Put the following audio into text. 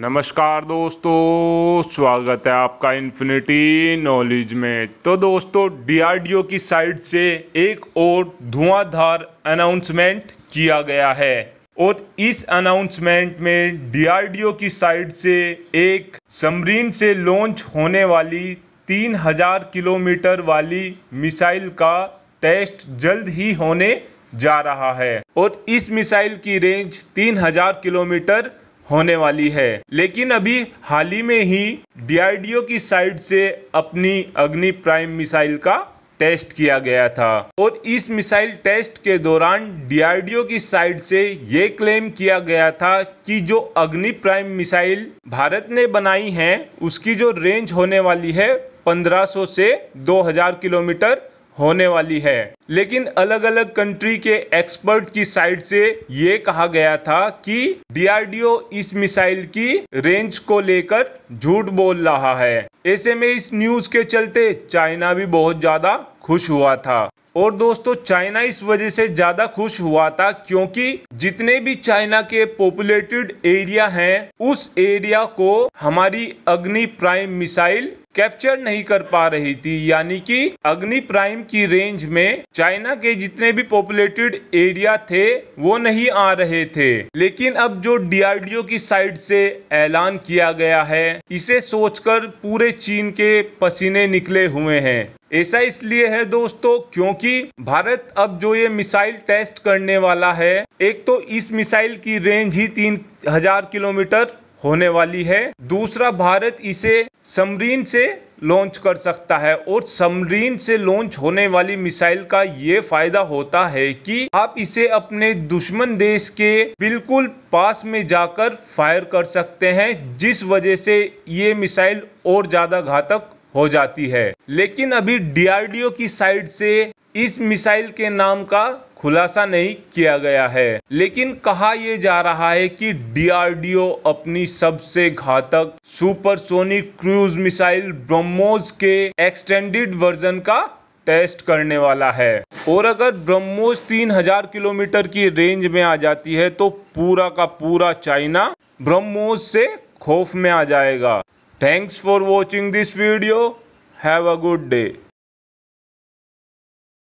नमस्कार दोस्तों स्वागत है आपका इन्फिनिटी नॉलेज में तो दोस्तों डीआरडीओ की साइड से एक और धुआंधार अनाउंसमेंट किया गया है और इस अनाउंसमेंट में डीआरडीओ की साइड से एक समरीन से लॉन्च होने वाली 3000 किलोमीटर वाली मिसाइल का टेस्ट जल्द ही होने जा रहा है और इस मिसाइल की रेंज 3000 किलोमीटर होने वाली है लेकिन अभी हाल ही में ही डीआरडीओ की साइड से अपनी अग्नि प्राइम मिसाइल का टेस्ट किया गया था और इस मिसाइल टेस्ट के दौरान डीआरडीओ की साइड से ये क्लेम किया गया था कि जो अग्नि प्राइम मिसाइल भारत ने बनाई है उसकी जो रेंज होने वाली है 1500 से 2000 किलोमीटर होने वाली है लेकिन अलग अलग कंट्री के एक्सपर्ट की साइड से ये कहा गया था कि डीआरडीओ इस मिसाइल की रेंज को लेकर झूठ बोल रहा है ऐसे में इस न्यूज के चलते चाइना भी बहुत ज्यादा खुश हुआ था और दोस्तों चाइना इस वजह से ज़्यादा खुश हुआ था क्योंकि जितने भी चाइना के पॉपुलेटेड एरिया हैं उस एरिया को हमारी अग्नि प्राइम मिसाइल कैप्चर नहीं कर पा रही थी यानी कि अग्नि प्राइम की रेंज में चाइना के जितने भी पॉपुलेटेड एरिया थे वो नहीं आ रहे थे लेकिन अब जो डीआरडीओ की साइड से ऐलान किया गया है इसे सोचकर पूरे चीन के पसीने निकले हुए हैं ऐसा इसलिए है दोस्तों क्योंकि भारत अब जो ये मिसाइल टेस्ट करने वाला है एक तो इस मिसाइल की रेंज ही तीन हजार किलोमीटर होने वाली है दूसरा भारत इसे समरीन से लॉन्च कर सकता है और समरीन से लॉन्च होने वाली मिसाइल का ये फायदा होता है कि आप इसे अपने दुश्मन देश के बिल्कुल पास में जाकर फायर कर सकते हैं जिस वजह से ये मिसाइल और ज़्यादा घातक हो जाती है लेकिन अभी डीआरडीओ की साइड से इस मिसाइल के नाम का खुलासा नहीं किया गया है लेकिन कहा यह जा रहा है कि डीआरडीओ अपनी सबसे घातक सुपरसोनिक क्रूज मिसाइल ब्रह्मोस के एक्सटेंडेड वर्जन का टेस्ट करने वाला है और अगर ब्रह्मोस 3000 किलोमीटर की रेंज में आ जाती है तो पूरा का पूरा चाइना ब्रह्मोस से खौफ में आ जाएगा Thanks for watching this video. Have a good day.